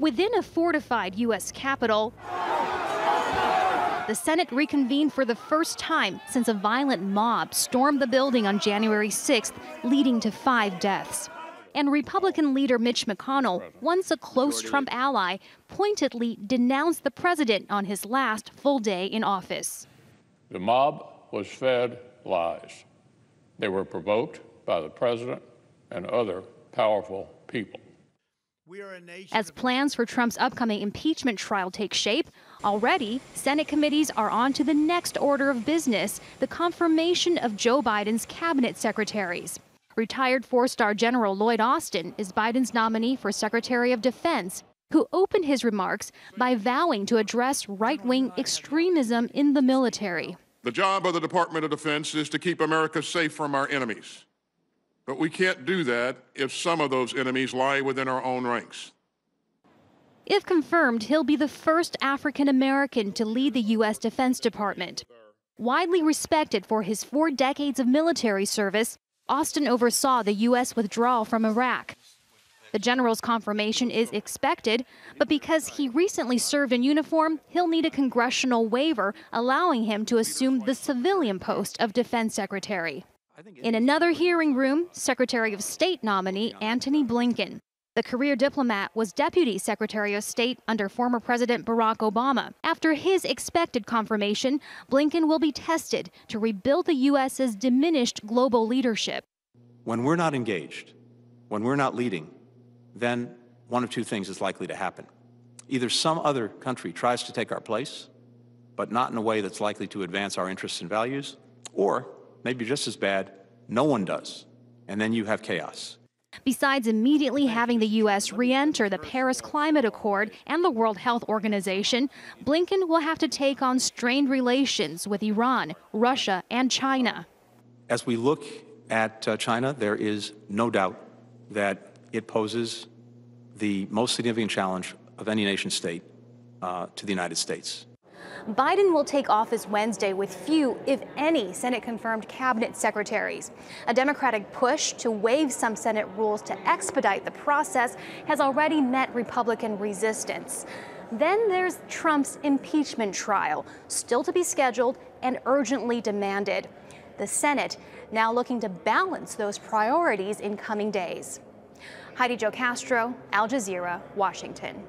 within a fortified U.S. Capitol, the Senate reconvened for the first time since a violent mob stormed the building on January 6th, leading to five deaths. And Republican leader Mitch McConnell, once a close Trump ally, pointedly denounced the president on his last full day in office. The mob was fed lies. They were provoked by the president and other powerful people. As plans for Trump's upcoming impeachment trial take shape, already Senate committees are on to the next order of business the confirmation of Joe Biden's cabinet secretaries. Retired four star General Lloyd Austin is Biden's nominee for Secretary of Defense, who opened his remarks by vowing to address right wing extremism in the military. The job of the Department of Defense is to keep America safe from our enemies. But we can't do that if some of those enemies lie within our own ranks. If confirmed, he'll be the first African American to lead the U.S. Defense Department. Widely respected for his four decades of military service, Austin oversaw the U.S. withdrawal from Iraq. The general's confirmation is expected, but because he recently served in uniform, he'll need a congressional waiver allowing him to assume the civilian post of defense secretary. In another hearing room, Secretary of State nominee Antony Blinken. The career diplomat was Deputy Secretary of State under former President Barack Obama. After his expected confirmation, Blinken will be tested to rebuild the U.S.'s diminished global leadership. When we're not engaged, when we're not leading, then one of two things is likely to happen. Either some other country tries to take our place, but not in a way that's likely to advance our interests and values, or maybe just as bad, no one does. And then you have chaos. Besides immediately having the U.S. re enter the Paris Climate Accord and the World Health Organization, Blinken will have to take on strained relations with Iran, Russia, and China. As we look at uh, China, there is no doubt that it poses the most significant challenge of any nation state uh, to the United States. Biden will take office Wednesday with few, if any, Senate confirmed cabinet secretaries. A Democratic push to waive some Senate rules to expedite the process has already met Republican resistance. Then there's Trump's impeachment trial, still to be scheduled and urgently demanded. The Senate now looking to balance those priorities in coming days. Heidi Jo Castro, Al Jazeera, Washington.